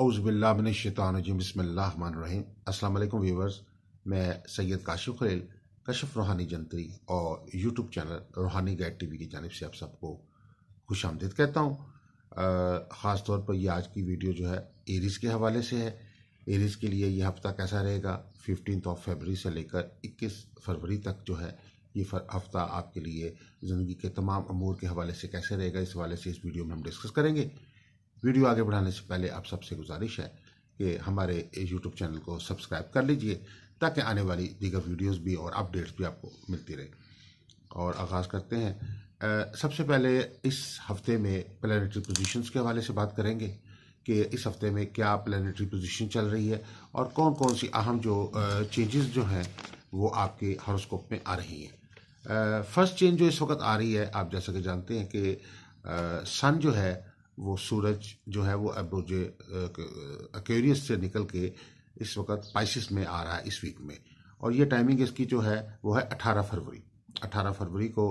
औज़बिल्लाशैतानजीम बसमीम अस्सलाम अल्लाम व्यूवर्स मैं सैयद काशिफ खलील कशफ रूहानी जंतरी और YouTube channel Roohani guide TV की जानब से आप सबको खुश आमदीद कहता हूँ ख़ास तौर पर यह आज की वीडियो जो है एरीज़ के हवाले से है एरीज़ के लिए यह हफ़्ता कैसा रहेगा फिफ्टीन ऑफ फेबरी से लेकर इक्कीस फरवरी तक जो है ये हफ़्ता आपके लिए ज़िंदगी के तमाम अमूर के हवाले से कैसे रहेगा इस हवाले से इस वीडियो में हम डिस्कस करेंगे वीडियो आगे बढ़ाने से पहले आप सबसे गुजारिश है कि हमारे यूट्यूब चैनल को सब्सक्राइब कर लीजिए ताकि आने वाली दीगर वीडियोस भी और अपडेट्स भी आपको मिलती रहे और आगाज़ करते हैं आ, सबसे पहले इस हफ्ते में प्लानिटरी पोजिशन के हवाले से बात करेंगे कि इस हफ्ते में क्या प्लानटरी पोजीशन चल रही है और कौन कौन सी अहम जो चेंजेस जो हैं वो आपके हॉरोस्कोप में आ रही हैं फर्स्ट चेंज जो इस वक्त आ रही है आप जैसा कि जानते हैं कि सन जो है वो सूरज जो है वो अब एक्वेरियस से निकल के इस वक्त पाइसिस में आ रहा है इस वीक में और ये टाइमिंग इसकी जो है वो है अठारह फरवरी अठारह फरवरी को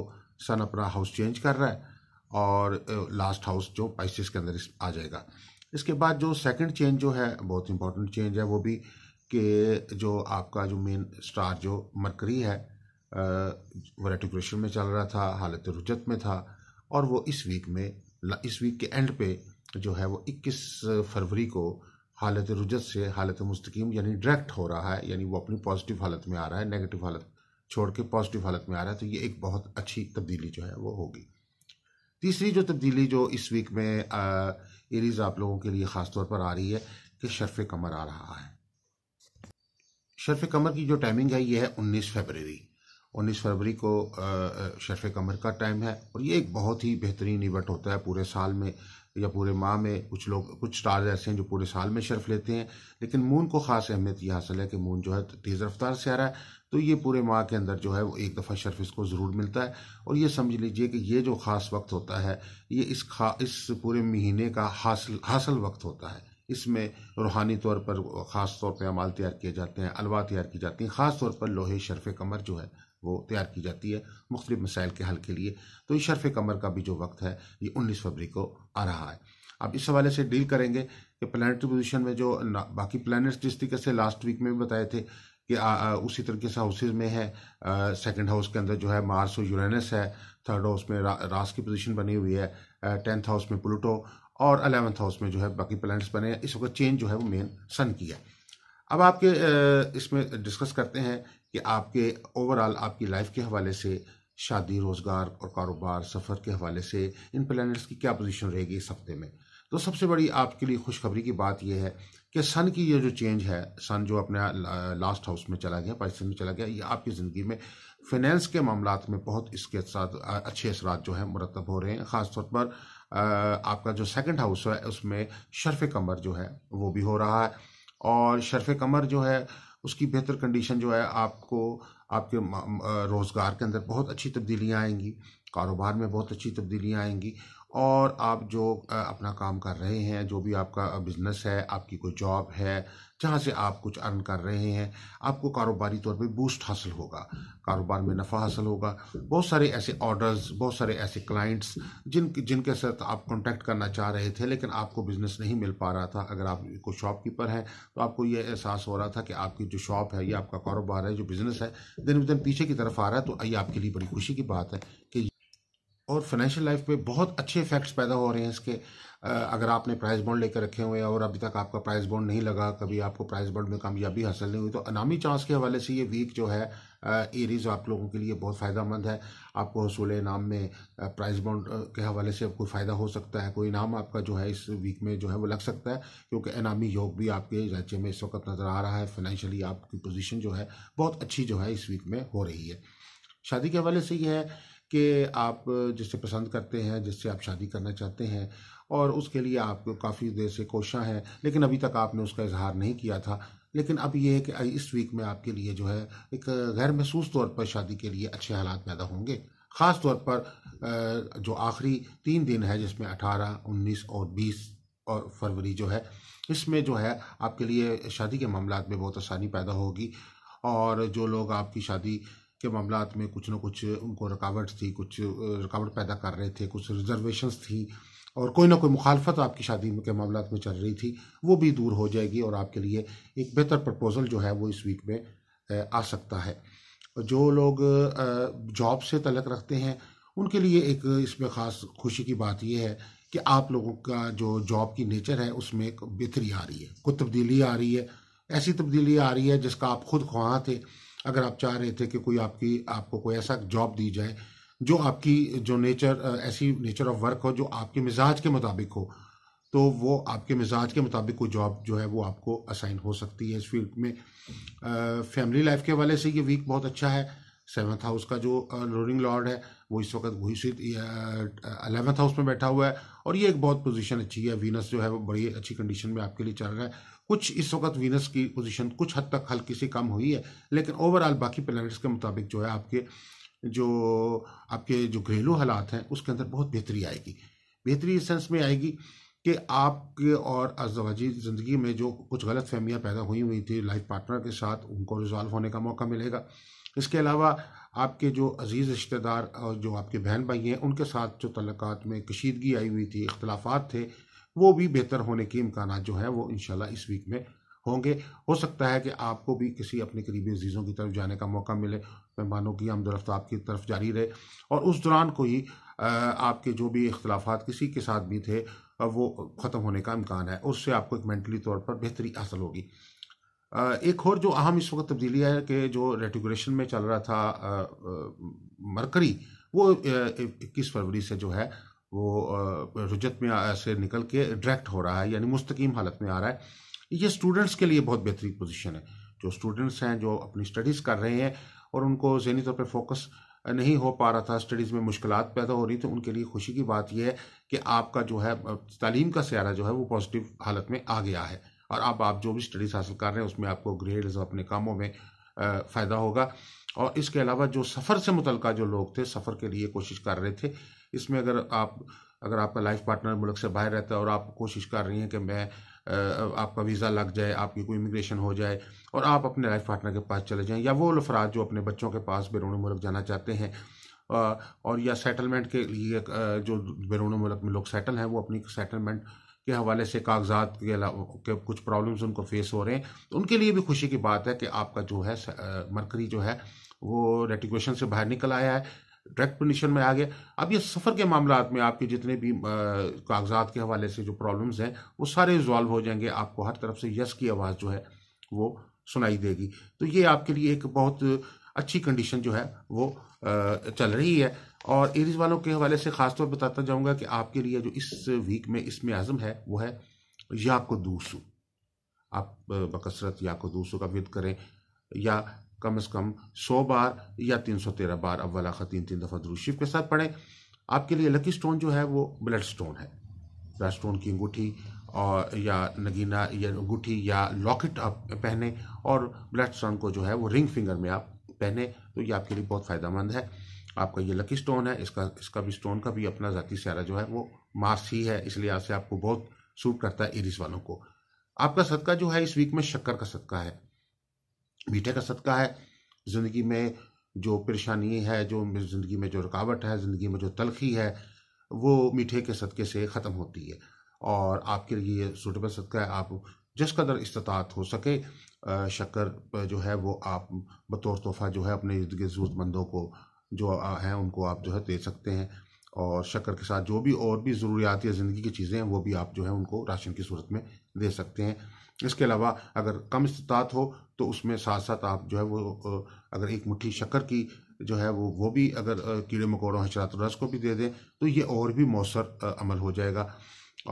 सन अपना हाउस चेंज कर रहा है और लास्ट हाउस जो पाइसिस के अंदर आ जाएगा इसके बाद जो सेकंड चेंज जो है बहुत इंपॉर्टेंट चेंज है वो भी कि जो आपका जो मेन स्टार जो मरकरी है वो रेटिक्रेशन में चल रहा था हालत रुजत में था और वो इस वीक में इस वीक के एंड पे जो है वो 21 फरवरी को हालत रुजत से हालत मुस्तकीम यानी डायरेक्ट हो रहा है यानी वो अपनी पॉजिटिव हालत में आ रहा है नेगेटिव हालत छोड़ के पॉजिटिव हालत में आ रहा है तो ये एक बहुत अच्छी तब्दीली जो है वो होगी तीसरी जो तब्दीली जो इस वीक में एरीज आप लोगों के लिए ख़ास तौर पर आ रही है कि शर्फ कमर आ रहा है शर्फ कमर की जो टाइमिंग है ये है उन्नीस फरवरी उन्नीस फरवरी को शरफ़ कमर का टाइम है और ये एक बहुत ही बेहतरीन इवेंट होता है पूरे साल में या पूरे माह में कुछ लोग कुछ स्टार्स ऐसे हैं जो पूरे साल में शर्फ लेते हैं लेकिन मून को ख़ास अहमियत यह हासिल है कि मून जो है तेज़ रफ्तार से आ रहा है तो ये पूरे माह के अंदर जो है वो एक दफ़ा शर्फ इसको ज़रूर मिलता है और ये समझ लीजिए कि ये जो ख़ास वक्त होता है ये इस खा इस पूरे महीने का हासिल हासिल वक्त होता है इसमें रूहानी तौर पर ख़ास तौर पर अमाल तैयार किए जाते हैं अलवा तैयार की जाती हैं ख़ास तौर पर लोहे शरफ़ कमर जो है वो तैयार की जाती है मुख्तलिफ मसाइल के हल के लिए तो इस शरफ़ कमर का भी जो वक्त है ये उन्नीस फरवरी को आ रहा है अब इस हवाले से डील करेंगे कि प्लानटरी पोजिशन में जो बाकी प्लानट्स जिस तरीके से लास्ट वीक में भी बताए थे कि आ, आ, उसी तरीके से हाउसेज में है सेकेंड हाउस के अंदर जो है मार्स और यूरेनस है थर्ड हाउस में रा, रास की पोजिशन बनी हुई है टेंथ हाउस में प्लूटो और अलेवंथ हाउस में जो है बाकी प्लानट्स बने हैं इस वक्त चेंज जो है वो मेन सन की है अब आपके इसमें डिस्कस करते हैं कि आपके ओवरऑल आपकी लाइफ के हवाले से शादी रोज़गार और कारोबार सफ़र के हवाले से इन प्लैनेट्स की क्या पोजीशन रहेगी इस हफ्ते में तो सबसे बड़ी आपके लिए खुशखबरी की बात यह है कि सन की ये जो चेंज है सन जो अपने लास्ट हाउस में चला गया पाकिस्तान में चला गया ये आपकी ज़िंदगी में फाइनेंस के मामला में बहुत इसके साथ अच्छे असरा जो है मुरतब हो रहे हैं ख़ासतौर पर आपका जो सेकंड हाउस है उसमें शर्फ कमर जो है वो भी हो रहा है और शर्फ कमर जो है उसकी बेहतर कंडीशन जो है आपको आपके रोज़गार के अंदर बहुत अच्छी तब्दीलियाँ आएंगी कारोबार में बहुत अच्छी तब्दीलियाँ आएंगी और आप जो अपना काम कर रहे हैं जो भी आपका बिजनेस है आपकी कोई जॉब है जहाँ से आप कुछ अर्न कर रहे हैं आपको कारोबारी तौर पे बूस्ट हासिल होगा कारोबार में नफ़ा हासिल होगा बहुत सारे ऐसे ऑर्डर्स बहुत सारे ऐसे क्लाइंट्स जिन जिनके साथ आप कांटेक्ट करना चाह रहे थे लेकिन आपको बिज़नेस नहीं मिल पा रहा था अगर आप कोई शॉपकीपर हैं तो आपको ये एहसास हो रहा था कि आपकी जो शॉप है या आपका कारोबार है जो बिज़नेस है दिन ब दिन पीछे की तरफ आ रहा है तो ये आपके लिए बड़ी खुशी की बात है कि और फाइनेंशियल लाइफ पे बहुत अच्छे इफेक्ट्स पैदा हो रहे हैं इसके अगर आपने प्राइस बॉन्ड लेकर रखे हुए हैं और अभी तक आपका प्राइस बॉन्ड नहीं लगा कभी आपको प्राइस बॉन्ड में कामयाबी हासिल नहीं हुई तो अनामी चांस के हवाले से ये वीक जो है एरीज आप लोगों के लिए बहुत फ़ायदेमंद है आपको हसूल इनाम में प्राइस बॉन्ड के हवाले से कोई फ़ायदा हो सकता है कोई इनाम आपका जो है इस वीक में जो है वो लग सकता है क्योंकि इनामी योग भी आपके राज्य में इस वक्त नज़र आ रहा है फाइनेंशियली आपकी पोजिशन जो है बहुत अच्छी जो है इस वीक में हो रही है शादी के हवाले से ये है कि आप जिससे पसंद करते हैं जिससे आप शादी करना चाहते हैं और उसके लिए आप काफ़ी देर से कोशा हैं लेकिन अभी तक आपने उसका इजहार नहीं किया था लेकिन अब ये है कि इस वीक में आपके लिए जो है एक गैर महसूस तौर पर शादी के लिए अच्छे हालात पैदा होंगे ख़ास तौर पर जो आखिरी तीन दिन है जिसमें अठारह उन्नीस और बीस और फरवरी जो है इसमें जो है आपके लिए शादी के मामला में बहुत आसानी पैदा होगी और जो लोग आपकी शादी के मामला में कुछ ना कुछ उनको रुकावट थी कुछ रुकावट पैदा कर रहे थे कुछ रिजर्वेशंस थी और कोई ना कोई मुखालफत आपकी शादी के मामला में चल रही थी वो भी दूर हो जाएगी और आपके लिए एक बेहतर प्रपोज़ल जो है वो इस वीक में आ सकता है जो लोग जॉब से तलक रखते हैं उनके लिए एक इसमें ख़ास खुशी की बात यह है कि आप लोगों का जो जॉब की नेचर है उसमें एक बेहतरी आ रही है कोई तब्दीली आ रही है ऐसी तब्दीली आ रही है जिसका आप खुद ख्वाह थे अगर आप चाह रहे थे कि कोई आपकी आपको कोई ऐसा जॉब दी जाए जो आपकी जो नेचर ऐसी नेचर ऑफ वर्क हो जो आपके मिजाज के मुताबिक हो तो वो आपके मिजाज के मुताबिक कोई जॉब जो है वो आपको असाइन हो सकती है इस फील्ड में फैमिली लाइफ के हवाले से ये वीक बहुत अच्छा है सेवन्थ हाउस का जो रूलिंग लॉर्ड है वो इस वक्त घोषित अलेवंथ हाउस में बैठा हुआ है और ये एक बहुत पोजीशन अच्छी है वीनस जो है वो बड़ी अच्छी कंडीशन में आपके लिए चल रहा है कुछ इस वक्त वीनस की पोजीशन कुछ हद तक हल्की सी कम हुई है लेकिन ओवरऑल बाकी प्लैनेट्स के मुताबिक जो है आपके जो आपके जो घरेलू हालात हैं उसके अंदर बहुत बेहतरी आएगी बेहतरी इस सेंस में आएगी कि आपके और अजवाजी ज़िंदगी में जो कुछ गलत फहमियाँ पैदा हुई हुई थी लाइफ पार्टनर के साथ उनको रिजॉल्व होने का मौका मिलेगा इसके अलावा आपके जो अजीज़ रिश्तेदार और जो आपके बहन भाई हैं उनके साथ जो तल्लक में कशीदगी आई हुई थी अख्तिलाफ़ थे वो भी बेहतर होने के इम्कान जो हैं वो इन इस वीक में होंगे हो सकता है कि आपको भी किसी अपने करीबी अजीज़ों की तरफ जाने का मौका मिले मेहमानों की आमदरफ्त आपकी तरफ जारी रहे और उस दौरान कोई आपके जो भी अख्तलाफा किसी के साथ भी थे वो ख़त्म होने का इम्कान है उससे आपको एक मैंटली तौर पर बेहतरी हासिल होगी एक और जो अहम इस वक्त तब्दीली है कि जो रेटिग्रेशन में चल रहा था मरकरी वो इक्कीस फरवरी से जो है वो रुजत में से निकल के डायरेक्ट हो रहा है यानी मुस्तकीम हालत में आ रहा है ये स्टूडेंट्स के लिए बहुत बेहतरीन पोजीशन है जो स्टूडेंट्स हैं जो अपनी स्टडीज़ कर रहे हैं और उनको जहनी तौर पर फोकस नहीं हो पा रहा था स्टडीज़ में मुश्किल पैदा हो रही थी उनके लिए खुशी की बात यह है कि आपका जो है तालीम का स्यारा जो है वो पॉजिटिव हालत में आ गया है और अब आप जो भी स्टडीज़ हासिल कर रहे हैं उसमें आपको ग्रेड्स अपने कामों में फ़ायदा होगा और इसके अलावा जो सफ़र से मुतल जो लोग थे सफ़र के लिए कोशिश कर रहे थे इसमें अगर आप अगर आपका लाइफ पार्टनर मुल्क से बाहर रहता है और आप कोशिश कर रही हैं कि मैं आपका वीज़ा लग जाए आपकी कोई इमिग्रेशन हो जाए और आप अपने लाइफ पार्टनर के पास चले जाएँ या वो अफराद जो अपने बच्चों के पास बैरून मुल्क जाना चाहते हैं और या सेटलमेंट के लिए जो बैरून मुल्क में लोग सेटल हैं वो अपनी सेटलमेंट के हवाले से कागजात के, के कुछ प्रॉब्लम्स उनको फेस हो रहे हैं तो उनके लिए भी खुशी की बात है कि आपका जो है मरकरी जो है वो रेटिकुएशन से बाहर निकल आया है डायरेक्ट पोजिशन में आ गया अब ये सफ़र के मामला में आपके जितने भी कागजात के हवाले से जो प्रॉब्लम्स हैं वो सारे रिजॉल्व हो जाएंगे आपको हर तरफ से यस की आवाज़ जो है वो सुनाई देगी तो ये आपके लिए एक बहुत अच्छी कंडीशन जो है वो चल रही है और एरीज वालों के हवाले से खासतौर पर बताता जाऊंगा कि आपके लिए जो इस वीक में इसमें आज़म है वो है या को दूसू आप बकसरत या को दूसू का विद करें या कम अज़ कम सौ बार या तीन सौ तेरह बार अव्वला खा तीन तीन दफ़ा दुरुशिफ के साथ पढ़ें आपके लिए लकी स्टोन जो है वो ब्लड स्टोन है ब्लड स्टोन की अंगूठी और या नगीना या अंगूठी या लॉकेट आप पहने और ब्लड स्टोन को जो है वो रिंग फिंगर में आप पहने तो ये आपके लिए बहुत फ़ायदा मंद है आपका ये लकी स्टोन है इसका इसका भी स्टोन का भी अपना ज़ाती सारा जो है वो मार्स ही है इसलिए आज से आपको बहुत सूट करता है इरिस वालों को आपका सदका जो है इस वीक में शक्कर का सदका है बीटे का सदका है ज़िंदगी में जो परेशानी है जो ज़िंदगी में जो रुकावट है ज़िंदगी में जो तलखी है वो मीठे के सदके से ख़त्म होती है और आपके लिए ये सूटेबल सदका है आप जिस कदर इस्तात हो सके शक्कर जो है वो आप बतौर तोहफ़ा जो है अपने ज़रूरतमंदों को जो हैं उनको आप जो है दे सकते हैं और शक्कर के साथ जो भी और भी ज़रूरियात या ज़िंदगी की चीज़ें हैं वो भी आप जो है उनको राशन की सूरत में दे सकते हैं इसके अलावा अगर कम इस्तात हो तो उसमें साथ साथ आप जो है वो अगर एक मुट्ठी शक्कर की जो है वो वो भी अगर कीड़े मकोड़ों हशरात रस को भी दे दें तो ये और भी मौसर अमल हो जाएगा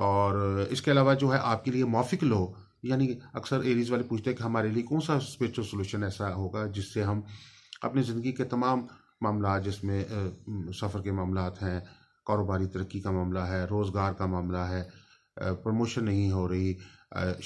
और इसके अलावा जो है आपके लिए मौफिक लो यानी अक्सर एरीज़ वाले पूछते हैं कि हमारे लिए कौन सा स्पिरिचुअल सोल्यूशन ऐसा होगा जिससे हम अपनी ज़िंदगी के तमाम मामला जिसमें सफ़र के मामला हैं कारोबारी तरक्की का मामला है रोज़गार का मामला है प्रमोशन नहीं हो रही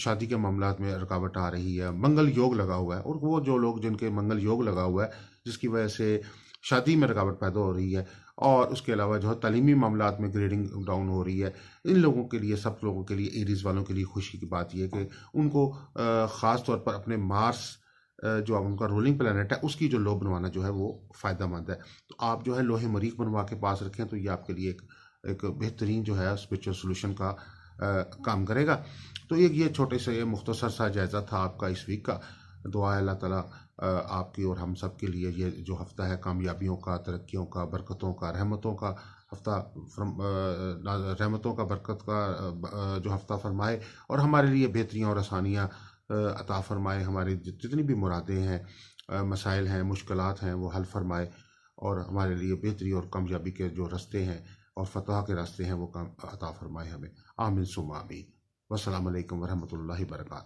शादी के मामला में रुकावट आ रही है मंगल योग लगा हुआ है और वो जो लोग जिनके मंगल योग लगा हुआ है जिसकी वजह से शादी में रुकावट पैदा हो रही है और उसके अलावा जो है तलीमी मामला में ग्रेडिंग डाउन हो रही है इन लोगों के लिए सब लोगों के लिए एरीज़ वालों के लिए खुशी की बात यह कि उनको ख़ास तौर पर अपने मार्स जो अब उनका रोलिंग प्लानट है उसकी जो लो बनवाना जो है वो फ़ायदा मंद है तो आप जो है लोहे मरीख बनवा के पास रखें तो ये आपके लिए एक एक बेहतरीन जो है स्पिरिचुअल सोल्यूशन का आ, काम करेगा तो एक ये छोटे से मुख्तसर सा जायज़ा था आपका इस वीक का दुआ अल्लाह ताला आपकी और हम सब के लिए ये जो हफ़्ता है कामयाबियों का तरक्कियों का बरकतों का रहमतों का हफ़्ता रहमतों का बरकत का जो हफ़्ता फरमाए और हमारे लिए बेहतरियाँ और आसानियाँ अता फ़रमाए हमारी जितनी भी मुरादें हैं मसाइल हैं मुश्किल हैं वो हल फरमाए और हमारे लिए बेहतरी और कामयाबी के जो रास्ते हैं और फतह के रास्ते हैं वो अता फ़रमाए हमें आमिन सुमा भी वसलम वरहमल वर्का